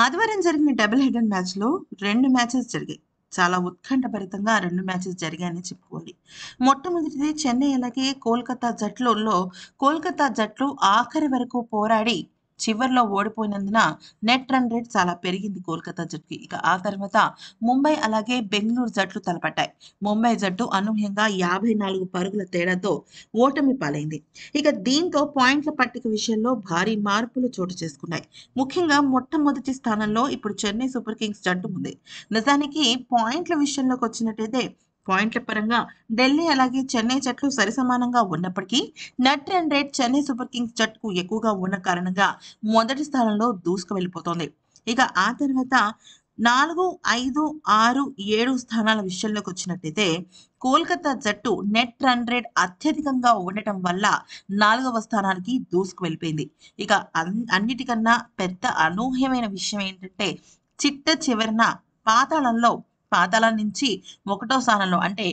ఆదివారం జరిగిన double headed మ్యాచ్లో రెండు మ్యాచెస్ జరిగాయి చాలా ఉత్కంఠభరితంగా రెండు మ్యాచెస్ జరిగాయని చెప్పుకోవాలి మొట్టమొదటిది చెన్నై అలాగే కోల్కతా జట్లలో కోల్కతా జట్లు ఆఖరి వరకు పోరాడి చివర్లో ఓడిపోయినందున నెట్ రన్ రేట్ చాలా పెరిగింది కోల్కతా జట్టుకి ఇక ఆ తర్వాత ముంబై అలాగే బెంగళూరు జట్లు తలపట్టాయి ముంబై జట్టు అనూహ్యంగా యాభై నాలుగు పరుగుల తేడాతో ఓటమి పాలైంది ఇక దీంతో పాయింట్ల పట్టిక విషయంలో భారీ మార్పులు చోటు చేసుకున్నాయి ముఖ్యంగా మొట్టమొదటి స్థానంలో ఇప్పుడు చెన్నై సూపర్ కింగ్స్ జట్టు ఉంది నిజానికి పాయింట్ల విషయంలోకి వచ్చినట్టయితే పాయింట్ల పరంగా ఢిల్లీ అలాగే చెన్నై జట్లు సరిసమానంగా ఉన్నప్పటికీ net run rate Chennai Super Kings జట్టుకు ఎక్కువగా ఉన్న కారణంగా మొదటి స్థానంలో దూసుకు వెళ్ళిపోతుంది ఇక ఆ తర్వాత నాలుగు ఐదు ఆరు ఏడు స్థానాల విషయంలోకి వచ్చినట్టయితే కోల్కతా జట్టు నెట్ రన్ రేట్ అత్యధికంగా ఉండటం వల్ల నాలుగవ స్థానానికి దూసుకు వెళ్ళిపోయింది ఇక అన్నిటికన్నా పెద్ద అనూహ్యమైన విషయం ఏంటంటే చిట్ట చివరిన పాతాళంలో పాతాల నుంచి ఒకటో స్థానంలో అంటే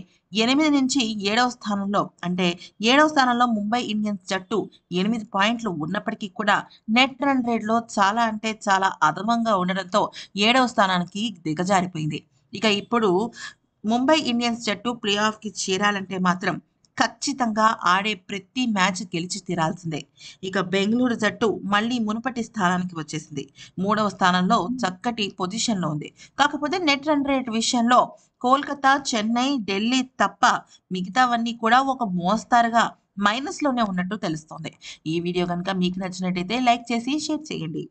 ఎనిమిది నుంచి ఏడవ స్థానంలో అంటే ఏడవ స్థానంలో ముంబై ఇండియన్స్ జట్టు ఎనిమిది పాయింట్లు ఉన్నప్పటికీ కూడా నెట్ రన్ రేట్లో చాలా అంటే చాలా అధమంగా ఉండడంతో ఏడవ స్థానానికి దిగజారిపోయింది ఇక ఇప్పుడు ముంబై ఇండియన్స్ జట్టు ప్లే ఆఫ్కి చేరాలంటే మాత్రం ఖచ్చితంగా ఆడే ప్రతి మ్యాచ్ గెలిచి తీరాల్సిందే ఇక బెంగళూరు జట్టు మళ్ళీ మునుపటి స్థానానికి వచ్చేసింది మూడవ స్థానంలో చక్కటి పొజిషన్లో ఉంది కాకపోతే నెట్ రన్ రేట్ విషయంలో కోల్కతా చెన్నై ఢిల్లీ తప్ప మిగతావన్నీ కూడా ఒక మోస్తారుగా మైనస్లోనే ఉన్నట్టు తెలుస్తోంది ఈ వీడియో కనుక మీకు నచ్చినట్టయితే లైక్ చేసి షేర్ చేయండి